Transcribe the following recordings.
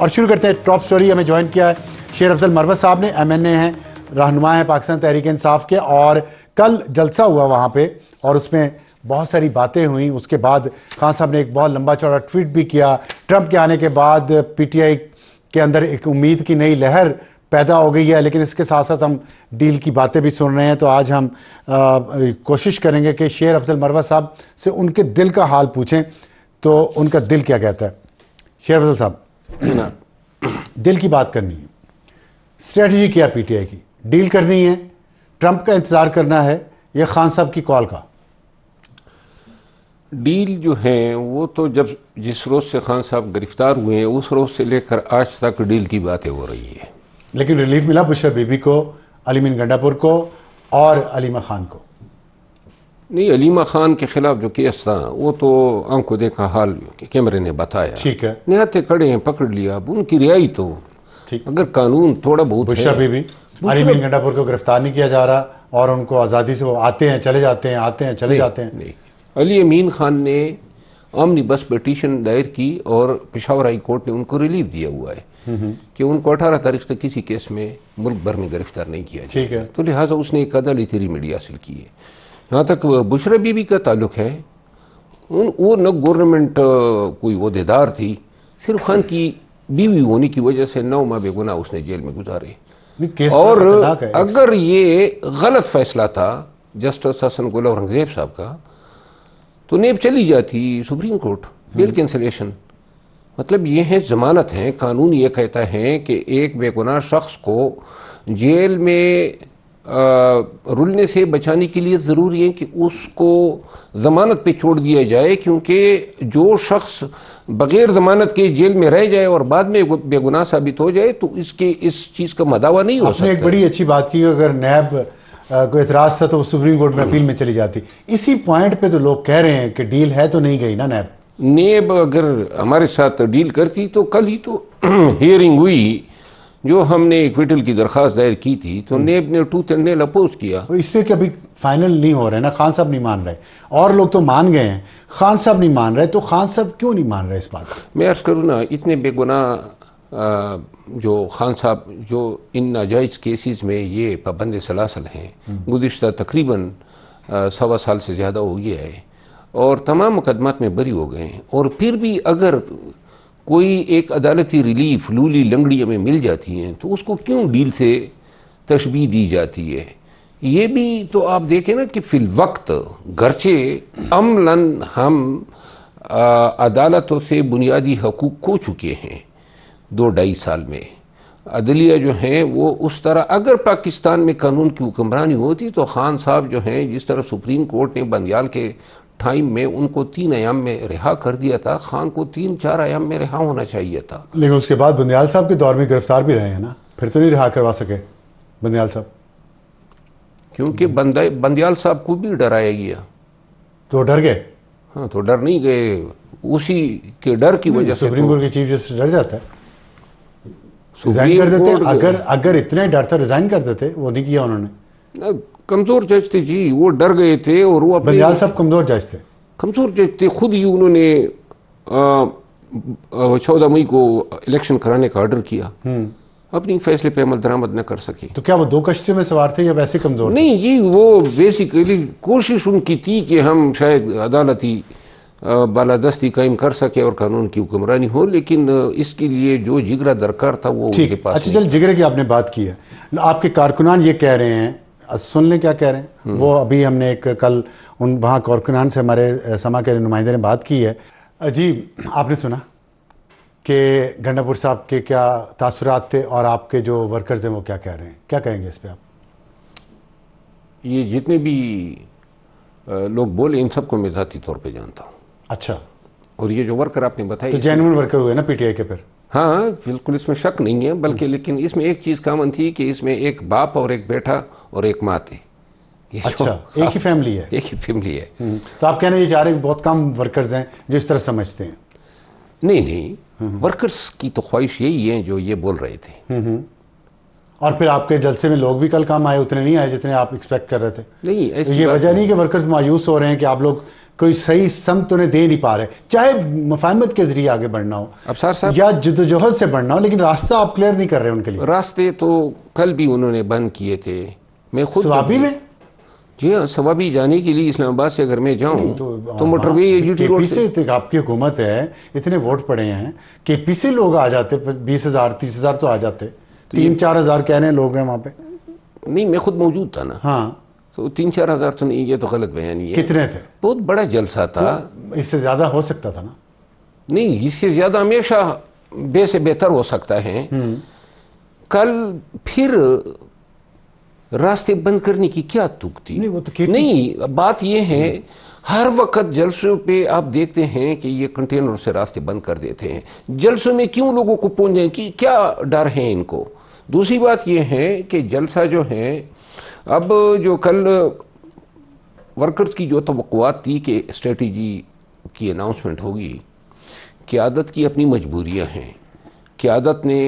और शुरू करते हैं टॉप स्टोरी हमें ज्वाइन किया है शेर अफजल मरवत साहब ने एम एन ए हैं रहनुमा हैं पाकिस्तान तहरीक इंसाफ के और कल जलसा हुआ वहाँ पर और उसमें बहुत सारी बातें हुई उसके बाद खान साहब ने एक बहुत लंबा चौड़ा ट्वीट भी किया ट्रंप के आने के बाद पीटीआई के अंदर एक उम्मीद की नई लहर पैदा हो गई है लेकिन इसके साथ साथ हम डील की बातें भी सुन रहे हैं तो आज हम आ, कोशिश करेंगे कि शेर अफजल मरवा साहब से उनके दिल का हाल पूछें तो उनका दिल क्या कहता है शेर अफजल साहब दिल की बात करनी है स्ट्रेटजी क्या पीटीआई की डील करनी है ट्रंप का इंतज़ार करना है या खान साहब की कॉल का डील जो है वो तो जब जिस रोज़ से खान साहब गिरफ्तार हुए हैं उस रोज़ से लेकर आज तक डील की बातें हो रही है लेकिन रिलीफ मिला बुशर बीबी को अलीमिन गंडापुर को और अलीमा खान को नहीं अलीमा खान के खिलाफ जो केस था वो तो आंखों देखा हाल कैमरे ने बताया ठीक है नहाते खड़े हैं पकड़ लिया अब उनकी रिहाई तो अगर कानून थोड़ा बहुत गंडापुर को गिरफ्तार नहीं किया जा रहा और उनको आज़ादी से वो आते हैं चले जाते हैं आते हैं चले जाते हैं अली अमीन खान ने आमनी बस पटिशन दायर की और पिशावर हाई कोर्ट ने उनको रिलीफ दिया हुआ है कि उनको अठारह तारीख तक किसी केस में मुल्क भर में गिरफ्तार नहीं किया ठीक है तो लिहाजा उसने एक अदालती रेमेडी हासिल की है जहाँ तक बुशरा बीबी का ताल्लुक है उन वो न गवर्नमेंट कोई अहदेदार थी सिर्फ खान की बीवी होने की वजह से नौ माह बेगुना उसने जेल में गुजारे और अगर ये गलत फैसला था जस्टिस हसन गुल औरंगजेब साहब का तो नेब चली जाती सुप्रीम कोर्ट बिल कैंसलेशन मतलब ये है जमानत है कानून ये कहता है कि एक बेगुनाह शख्स को जेल में रुलने से बचाने के लिए ज़रूरी है कि उसको ज़मानत पे छोड़ दिया जाए क्योंकि जो शख्स बग़ैर ज़मानत के जेल में रह जाए और बाद में बेगुनाह साबित हो जाए तो इसके इस चीज़ का मदावा नहीं हो सकता एक बड़ी अच्छी बात की अगर नैब को एतराज़ था तो वो सुप्रीम कोर्ट में अपील में चली जाती इसी पॉइंट पर तो लोग कह रहे हैं कि डील है तो नहीं गई ना नैब नेब अगर हमारे साथ डील करती तो कल ही तो हियरिंग हुई जो हमने इक्विटल की दरख्वास्त दायर की थी तो हम्म। नेब ने टूथ एंड नेल अपोज किया तो इस पर कभी फाइनल नहीं हो रहे ना खान साहब नहीं मान रहे और लोग तो मान गए हैं खान साहब नहीं मान रहे तो खान साहब क्यों नहीं मान रहे इस बात मैं अर्ज़ करूँ ना इतने बेगुनाह जो खान साहब जो इन नाजायज़ केसेस में ये पाबंद सलासल हैं हम्म। गुजशत तकरीबन सवा साल से ज़्यादा हो गया है और तमाम मुकदमात में बरी हो गए हैं और फिर भी अगर कोई एक अदालती रिलीफ लूली लंगड़ी हमें मिल जाती हैं तो उसको क्यों डील से तशबी दी जाती है ये भी तो आप देखें ना कि फिलवक्त गरचे अमलन हम आ, अदालतों से बुनियादी हकूक़ खो चुके हैं दो ढाई साल में अदलिया जो हैं वो उस तरह अगर पाकिस्तान में कानून की हुक्मरानी होती तो ख़ान साहब जो हैं जिस तरह सुप्रीम कोर्ट ने बंदियाल के टाइम में उनको तीन आयाम में रिहा कर दिया था खान को तीन चार आयाम में रिहा होना चाहिए था लेकिन उसके बाद बंदयाल साहब के दौर में गिरफ्तार भी रहे हैं ना फिर तो नहीं रिहा करवा सके बंदयाल साहब क्योंकि बंदयाल साहब को भी डराया गया तो डर गए हाँ तो डर नहीं गए उसी के डर की वजह से सुप्रीम तो कोर्ट के चीफ जस्टिस डर जाता है रिजाइन कर देते अगर अगर इतने डर था रिजाइन कर देते वो नहीं किया उन्होंने कमजोर जज थे जी वो डर गए थे और वो अपने साहब कमजोर जज थे कमजोर जज थे खुद ही उन्होंने चौदह मई को इलेक्शन कराने का ऑर्डर किया हम्म। अपनी फैसले पे अमल दरामद न कर सके तो क्या वो दो कश्ती में सवार थे या वैसे कमजोर नहीं ये वो बेसिकली कोशिश उनकी थी कि हम शायद अदालती बालादस्ती कायम कर सके और कानून की हुक्मरानी हो लेकिन इसके लिए जो जिगरा दरकार था वो उनके पास अच्छा चल जिगरे की आपने बात की है आपके कारकुनान ये कह रहे हैं सुन लें क्या कह रहे हैं वो हम्म। अभी हमने एक कल उन वहाँ कॉरकुनान से हमारे समा के नुमाइंदे ने बात की है जी आपने सुना कि गंडापुर साहब के क्या तासरात थे और आपके जो वर्कर्स हैं वो क्या कह रहे हैं क्या कहेंगे इस पर आप ये जितने भी लोग बोले इन सबको मैं ज़ाती तौर पर जानता हूँ अच्छा और ये जो वर्कर आपने बताया तो जेनुअन वर्कर हुए ना पीटीआई के पर हाँ बिल्कुल इसमें शक नहीं है बल्कि हम्म। लेकिन इसमें एक चीज़ कॉमन थी कि इसमें एक बाप और एक बेटा और एक माँ थी ये अच्छा एक ही फैमिली है एक ही फैमिली है हम्म, तो आप कहना ये चाह रहे हैं बहुत कम वर्कर्स हैं जो इस तरह समझते हैं नहीं नहीं वर्कर्स हम्म, की तो ख्वाहिश यही है जो ये बोल रहे थे और फिर आपके जलसे में लोग भी कल काम आए उतने नहीं आए जितने आप एक्सपेक्ट कर रहे थे नहीं तो ऐसी ये वजह नहीं कि वर्कर्स मायूस हो रहे हैं कि आप लोग कोई सही समत तो उन्हें दे नहीं पा रहे चाहे मफाहमत के जरिए आगे बढ़ना हो अब सर साहब या जदोजहद से बढ़ना हो लेकिन रास्ता आप क्लियर नहीं कर रहे उनके लिए रास्ते तो कल भी उन्होंने बंद किए थे मैं खुद स्वाबी में जी हाँ स्वाबी जाने के लिए इस्लामाबाद से अगर मैं जाऊँ तो, तो मोटरवे से तो आपकी हुकूमत है इतने वोट पड़े हैं के पी से लोग आ जाते बीस हज़ार तीस हज़ार तो आ जाते तीन चार हज़ार कह रहे हैं लोग हैं वहाँ पे नहीं मैं खुद मौजूद था ना हाँ तो तीन चार हज़ार तो नहीं ये तो गलत बयानी है कितने थे बहुत बड़ा जलसा था तो इससे ज़्यादा हो सकता था ना नहीं इससे ज़्यादा हमेशा बे से बेहतर हो सकता है हम्म। कल फिर रास्ते बंद करने की क्या तुक थी नहीं वो तो नहीं बात यह है हर वक्त जलसों पे आप देखते हैं कि ये कंटेनर से रास्ते बंद कर देते हैं जलसों में क्यों लोगों को पहुंचने कि क्या डर है इनको दूसरी बात यह है कि जलसा जो है अब जो कल वर्कर्स की जो तो थी कि स्ट्रेटजी की अनाउंसमेंट होगी क्यादत की अपनी मजबूरियां हैं क्यादत ने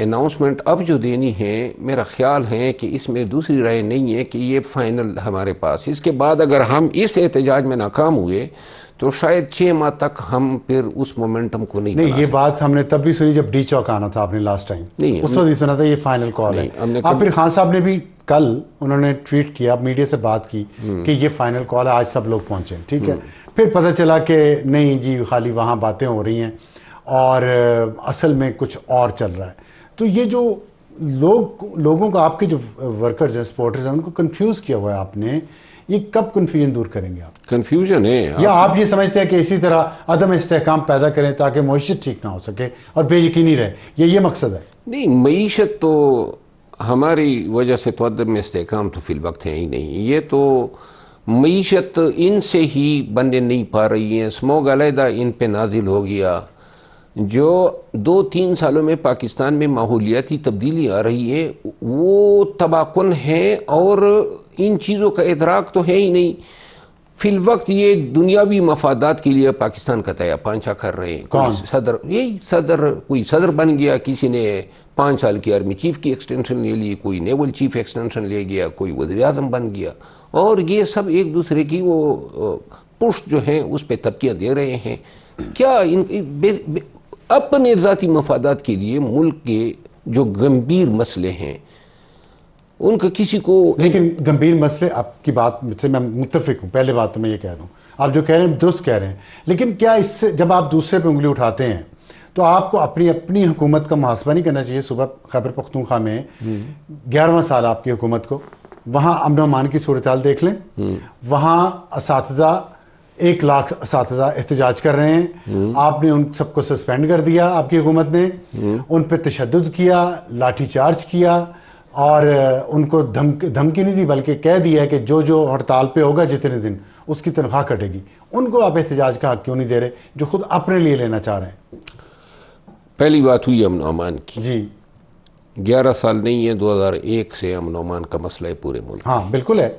अनाउंसमेंट अब जो देनी है मेरा ख्याल है कि इसमें दूसरी राय नहीं है कि ये फ़ाइनल हमारे पास इसके बाद अगर हम इस एहतजाज में नाकाम हुए तो शायद छः माह तक हम फिर उस मोमेंटम को नहीं नहीं ये बात हमने तब भी सुनी जब डी चौक आना था आपने लास्ट टाइम नहीं उस वक्त भी सुना था ये फाइनल कॉल है आप फिर खान साहब ने भी कल उन्होंने ट्वीट किया मीडिया से बात की हम्म। कि ये फाइनल कॉल है आज सब लोग पहुंचे ठीक है हम्म। फिर पता चला कि नहीं जी खाली वहाँ बातें हो रही हैं और असल में कुछ और चल रहा है तो ये जो लोग लोगों को आपके जो वर्कर्स हैं सपोर्टर्स हैं उनको कंफ्यूज किया हुआ है आपने ये कब कन्फ्यूजन दूर करेंगे आप कन्फ्यूजन है या आप ये समझते हैं कि इसी तरह अदम इसकाम पैदा करें ताकि मीशत ठीक ना हो सके और बेयकीनी रहे ये ये मकसद है नहीं मीशत तो हमारी वजह से तो अदब में इसकाम तो फिल वक्त है ही नहीं ये तो मीशत से ही बनने नहीं पा रही हैं स्मोग अलहदा इन पर नाजिल हो गया जो दो तीन सालों में पाकिस्तान में माहौलियाती तब्दीली आ रही है वो तबाहकुन है और इन चीज़ों का इतराक तो है ही नहीं फिल वक्त ये दुनियावी मफादात के लिए पाकिस्तान का तया पांचा कर रहे हैं सदर यही सदर कोई सदर बन गया किसी ने पाँच साल की आर्मी चीफ की एक्सटेंशन ले ली कोई नेवल चीफ एक्सटेंशन ले गया कोई वजी अजम बन गया और ये सब एक दूसरे की वो पुष्ट जो है उस पर तबकियाँ दे रहे हैं क्या इन बे, बे, अपने ज़ाती मफादात के लिए मुल्क के जो गंभीर मसले हैं उनका किसी को लेकिन गंभीर मसले आपकी बात से मैं मुतफिक हूँ पहले बात तो मैं ये कह दूँ आप जो कह रहे हैं दुरुस्त कह रहे हैं लेकिन क्या इससे जब आप दूसरे पे उंगली उठाते हैं तो आपको अपनी अपनी हुकूमत का मुहासबा नहीं करना चाहिए सुबह खैबर पख्तूखा में ग्यारहवा साल आपकी हुकूमत को वहाँ अमन अमान की सूरत देख लें वहाँ इस एक लाख इस एहतजाज कर रहे हैं आपने उन सबको सस्पेंड कर दिया आपकी हुकूमत ने उन पर तशद किया लाठीचार्ज किया और उनको धमकी धमकी नहीं दी बल्कि कह दिया कि जो जो हड़ताल पे होगा जितने दिन उसकी तनख्वाह कटेगी उनको आप एहतजाज का हक क्यों नहीं दे रहे जो खुद अपने लिए लेना चाह रहे हैं पहली बात हुई अमन अमान की जी ग्यारह साल नहीं है दो हज़ार एक से अमन अमान का मसला है पूरे मुल्क हाँ बिल्कुल है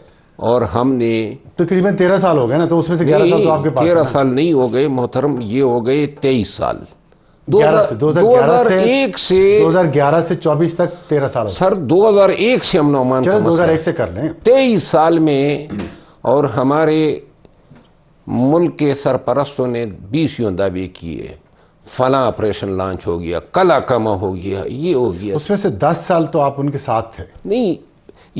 और हमने तकरीबन तो तेरह साल हो गए ना तो उसमें से ग्यारह साल तो आपके पास तेरह साल नहीं हो गए मोहतरम ये हो गए तेईस साल दो हजार एक से 2011 से 24 तक 13 साल सर 2001 से हम नौमान दो हजार एक से कर लें तेईस साल में और हमारे मुल्क के सरपरस्तों ने बीस यूँ दावे किए फला ऑपरेशन लॉन्च हो गया कला कमा हो गया ये हो गया उसमें से दस साल तो आप उनके साथ थे नहीं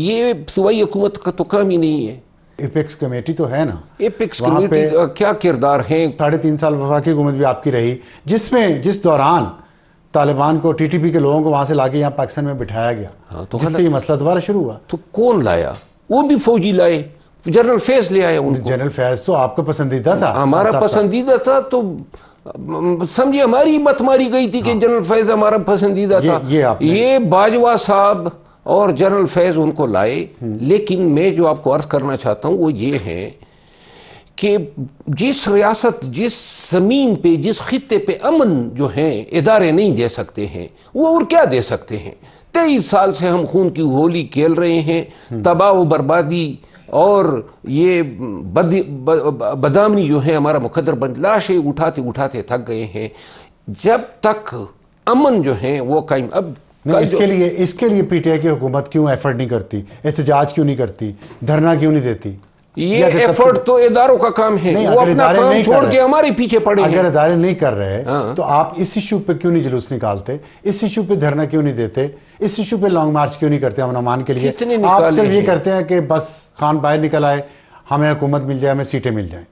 ये सूबाई हुकूमत का तो काम ही नहीं है इपेक्स कमेटी तो है ना इपेक्स कमेटी क्या किरदार है साढ़े तीन साल वफाकी हुकूमत भी आपकी रही जिसमें जिस दौरान तालिबान को टीटीपी के लोगों को वहां से लाके यहाँ पाकिस्तान में बिठाया गया हाँ, तो ये मसला दोबारा शुरू हुआ तो कौन लाया वो भी फौजी लाए जनरल फैज ले आए उनको जनरल फैज तो आपका पसंदीदा था हमारा पसंदीदा था तो समझिए हमारी मत मारी गई थी कि हाँ। जनरल फैज हमारा पसंदीदा था ये बाजवा साहब और जनरल फैज़ उनको लाए लेकिन मैं जो आपको अर्ज करना चाहता हूँ वो ये है कि जिस रियासत जिस ज़मीन पे जिस खत्े पे अमन जो हैं इदारे नहीं दे सकते हैं वो और क्या दे सकते हैं तेईस साल से हम खून की होली खेल रहे हैं तबाह व बर्बादी और ये बद, ब, बदामनी जो है हमारा मुकदर बन लाशें उठाते उठाते थक गए हैं जब तक अमन जो है वो कायम अब नहीं इसके लिए इसके लिए पीटीआई की हुकूमत क्यों एफर्ट नहीं करती एहतजाज क्यों नहीं करती धरना क्यों नहीं देती ये एफर्ट तो इदारों का काम है वो अपना काम छोड़ के हमारे पीछे पड़े अगर इदारे नहीं कर रहे तो आप इस इशू पे क्यों नहीं जुलूस निकालते इस इशू पे धरना क्यों नहीं देते इस इशू पे लॉन्ग मार्च क्यों नहीं करते अमन नमान के लिए आप सिर्फ ये करते हैं कि बस खान बाहर निकल आए हमें हुकूमत मिल जाए हमें सीटें मिल जाए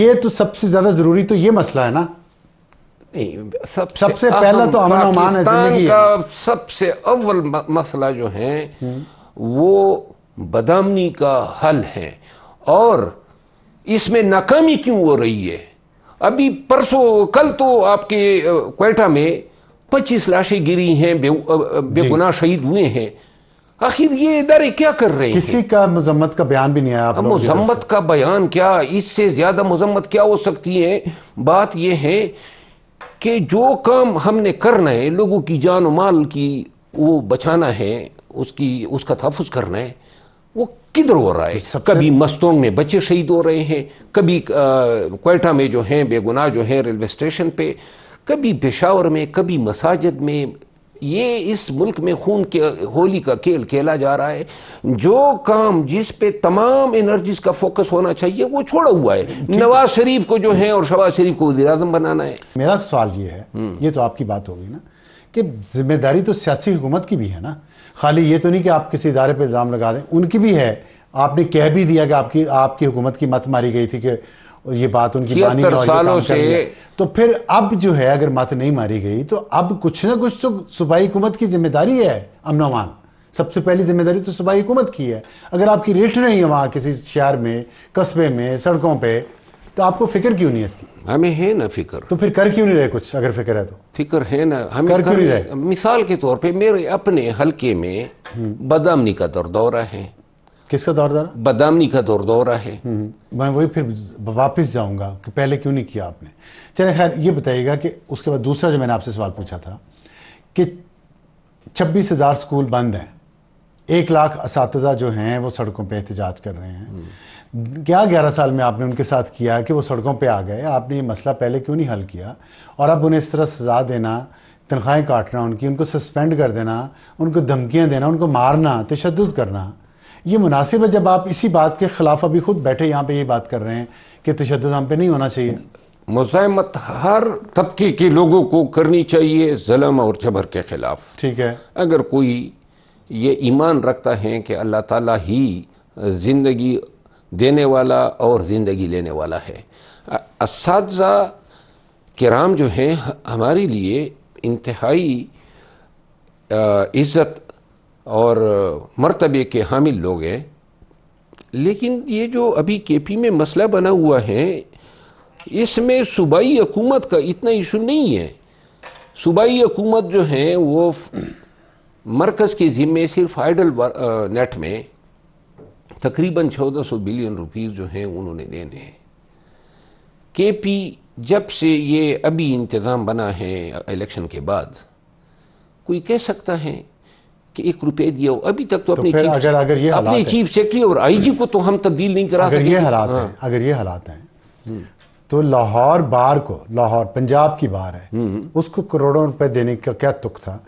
ये तो सबसे ज्यादा जरूरी तो ये मसला है ना सबसे सबसे पहला तो अमन अमान है जिंदगी का सबसे अव्वल मसला जो है वो बदामनी का हल है और इसमें नाकामी क्यों हो रही है अभी परसों कल तो आपके कोयटा में पच्चीस लाशें गिरी हैं बेगुनाह शहीद हुए हैं आखिर ये इधर क्या कर रहे हैं किसी का मजम्मत का बयान भी नहीं आया मजम्मत का बयान क्या इससे ज्यादा मजम्मत क्या हो सकती है बात यह है कि जो काम हमने करना है लोगों की जान माल की वो बचाना है उसकी उसका तहफ़ करना है वो किधर हो रहा है तो सब कभी मस्तोंग में बच्चे शहीद हो रहे हैं कभी कोयटा में जो हैं बेगुनाह जो हैं रेलवे स्टेशन पे कभी पेशावर में कभी मसाजिद में ये इस मुल्क में खून के होली का खेल खेला जा रहा है जो काम जिस पे तमाम एनर्जीज का फोकस होना चाहिए वो छोड़ा हुआ है नवाज शरीफ को जो है और शबाज शरीफ को वजी अजम बनाना है मेरा सवाल ये है हम्म। ये तो आपकी बात होगी ना कि जिम्मेदारी तो सियासी हुकूमत की भी है ना खाली ये तो नहीं कि आप किसी इदारे पर इल्ज़ाम लगा दें उनकी भी है आपने कह भी दिया कि आपकी आपकी हुकूमत की मत मारी गई थी कि और ये बात उनकी बानी और सालों से तो फिर अब जो है अगर मत नहीं मारी गई तो अब कुछ ना कुछ तो सूबाई हुकूमत की जिम्मेदारी है अमनोमान सबसे पहली जिम्मेदारी तो सूबाई हुकूमत की है अगर आपकी रेट नहीं है वहाँ किसी शहर में कस्बे में सड़कों पर तो आपको फिक्र क्यों नहीं है इसकी हमें है ना फिक्र तो फिर कर क्यों नहीं रहे कुछ अगर फिक्र है तो फिक्र है ना हम कर क्यों नहीं रहे मिसाल के तौर पे मेरे अपने हलके में हम्म। बदामनी का दौरा है किसका दौर दौरा बदामनी का दौर दौरा है हम्म, हम्म। मैं वही फिर वापस जाऊंगा कि पहले क्यों नहीं किया आपने चले खैर ये बताइएगा कि उसके बाद दूसरा जो मैंने आपसे सवाल पूछा था कि छब्बीस हज़ार स्कूल बंद हैं एक लाख इस जो हैं वो सड़कों पे एहतजाज कर रहे हैं हम्म। क्या ग्यारह साल में आपने उनके साथ किया कि वो सड़कों पर आ गए आपने ये मसला पहले क्यों नहीं हल किया और अब उन्हें इस तरह सजा देना तनख्वाहें काटना उनकी उनको सस्पेंड कर देना उनको धमकियाँ देना उनको मारना तशद करना ये मुनासिब है जब आप इसी बात के खिलाफ अभी खुद बैठे यहाँ पे ये बात कर रहे हैं कि तशद हम पे नहीं होना चाहिए मुजामत हर तबके के लोगों को करनी चाहिए जलम और जबर के खिलाफ ठीक है अगर कोई ये ईमान रखता है कि अल्लाह ताला ही ज़िंदगी देने वाला और ज़िंदगी लेने वाला है इस कराम जो हैं हमारे लिए इंतहाई इज़्ज़त और मरतबे के हामिल लोग हैं लेकिन ये जो अभी के पी में मसला बना हुआ है इसमें सूबाई हकूमत का इतना इशू नहीं है सूबाई हकूमत जो हैं वो मरकज़ के ज़िम्मे सिर्फ आइडल नेट में तकरीबन चौदह सौ बिलियन रुपीज़ जो हैं उन्होंने देने हैं के पी जब से ये अभी इंतज़ाम बना है इलेक्शन के बाद कोई कह सकता है कि एक रुपये दिया हो अभी तक तो, तो अपने चीफ, अगर अगर ये अपने चीफ सेक्रेटरी और आईजी को तो हम तब्दील नहीं करा सकते हालात हैं हाँ। अगर ये हालात हैं हम्म। तो लाहौर बार को लाहौर पंजाब की बार है हम्म। उसको करोड़ों रुपए देने का क्या तुक था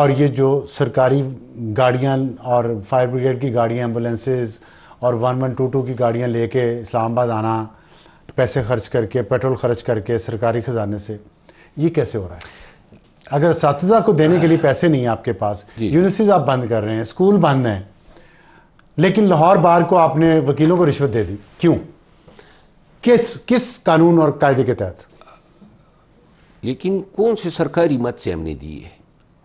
और ये जो सरकारी गाड़ियाँ और फायर ब्रिगेड की गाड़ियाँ एम्बुलेंसेज और वन वन टू टू की गाड़ियाँ लेके इस्लामाबाद आना पैसे खर्च करके पेट्रोल खर्च करके सरकारी ख़जाने से ये कैसे हो रहा है अगर इस को देने के लिए पैसे नहीं है आपके पास यूनिवर्सिटीज आप बंद कर रहे हैं स्कूल बंद हैं लेकिन लाहौर बार को आपने वकीलों को रिश्वत दे दी क्यों किस किस कानून और कायदे के तहत लेकिन कौन से सरकारी मत से हमने दी है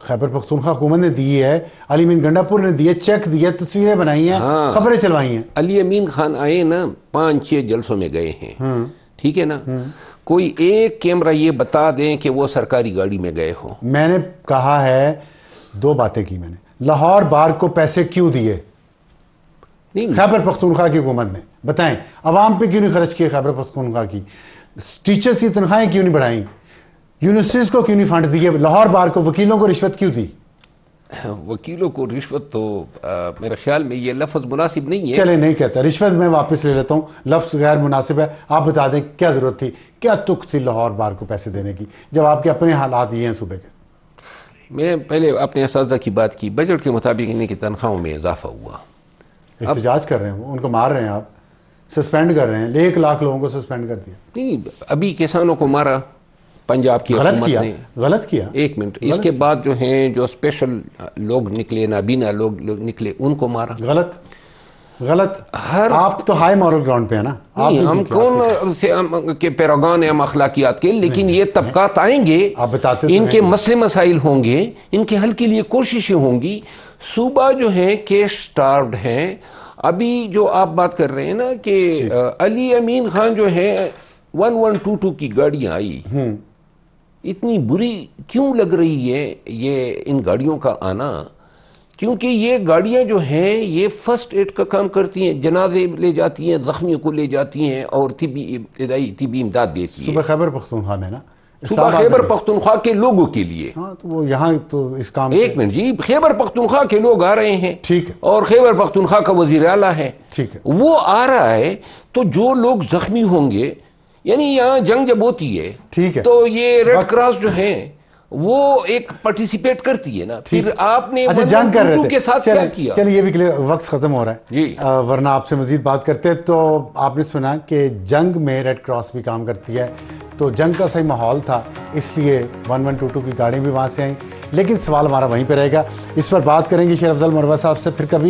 खैबर पख्तूनखा हुकूमत ने दी है अली अमीन गंडापुर ने दिए चेक दिए तस्वीरें बनाई हैं हाँ, खबरें चलवाई हैं अली अमीन खान आए ना पांच छह जलसों में गए हैं हाँ। ठीक है ना हाँ। कोई एक कैमरा ये बता दें कि वो सरकारी गाड़ी में गए हो मैंने कहा है दो बातें की मैंने लाहौर बार को पैसे क्यों दिए नहीं खैबर पख्तूनखा की हुकूमत ने बताएं आवाम पे क्यों नहीं खर्च किए खैबर पख्तूनखा की टीचर्स की तनख्वाहें क्यों नहीं बढ़ाई यूनिवर्सिटीज़ को क्यों नहीं फंड दिए लाहौर बार को वकीलों को रिश्वत क्यों दी वकीलों को रिश्वत तो आ, मेरे ख्याल में ये लफ्ज़ मुनासिब नहीं है चले नहीं कहता रिश्वत मैं वापस ले लेता हूँ लफ्ज़ गैर मुनासिब है आप बता दें क्या ज़रूरत थी क्या तुख थी लाहौर बार को पैसे देने की जब आपके अपने हालात ये हैं सूबे के मैं पहले अपने इस की बात की बजट के मुताबिक इनकी तनख्वाहों में इजाफा हुआ एहतजाज कर रहे हैं उनको मार रहे हैं आप सस्पेंड कर रहे हैं एक लाख लोगों को सस्पेंड कर दिया नहीं अभी किसानों को मारा पंजाब की गलत किया गलत किया एक मिनट इसके बाद जो हैं जो स्पेशल लोग निकले नाबीना लोग लोग निकले उनको मारा गलत गलत हर आप तो हाई मॉरल ग्राउंड पे है ना आप हम कौन से हम के पैरोगान हम अखलाकियात के लेकिन ये तबकात आएंगे आप बताते तो इनके तो मसले मसाइल होंगे इनके हल के लिए कोशिशें होंगी सूबा जो है के स्टार्व है अभी जो आप बात कर रहे हैं ना कि अली अमीन खान जो है वन वन टू टू की गाड़ियां आई हम्म। इतनी बुरी क्यों लग रही है ये इन गाड़ियों का आना क्योंकि ये गाड़ियाँ जो हैं ये फ़र्स्ट एड का काम करती हैं जनाजे ले जाती हैं ज़ख्मियों को ले जाती हैं और तिबी तिबी इमदाद देती है सुबह खैबर पख्तनख्वा में ना सुबह खैबर पख्तनख्वा के लोगों के लिए हाँ, तो वो यहाँ तो इस काम एक मिनट जी खैबर पख्तनख्वा के लोग आ रहे हैं ठीक है और खैबर पख्तनख्वा का वजीर अला है ठीक है वो आ रहा है तो जो लोग ज़ख्मी होंगे यानी यहाँ जंग जब होती है ठीक है तो ये रेड क्रॉस जो है वो एक पार्टिसिपेट करती है ना फिर आपने अच्छा जंग कर रहे थे। के साथ क्या किया चलिए ये भी क्लियर वक्त खत्म हो रहा है जी आ, वरना आपसे मजीद बात करते हैं तो आपने सुना कि जंग में रेड क्रॉस भी काम करती है तो जंग का सही माहौल था इसलिए वन वन टू टू की गाड़ियाँ भी वहाँ से आई लेकिन सवाल हमारा वहीं पर रहेगा इस पर बात करेंगे शेर अफजल मरवा साहब से फिर कभी